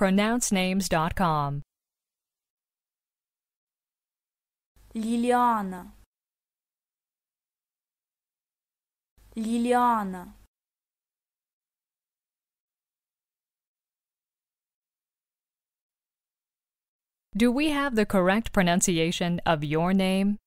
pronouncenames.com. Liliana Liliana Do we have the correct pronunciation of your name?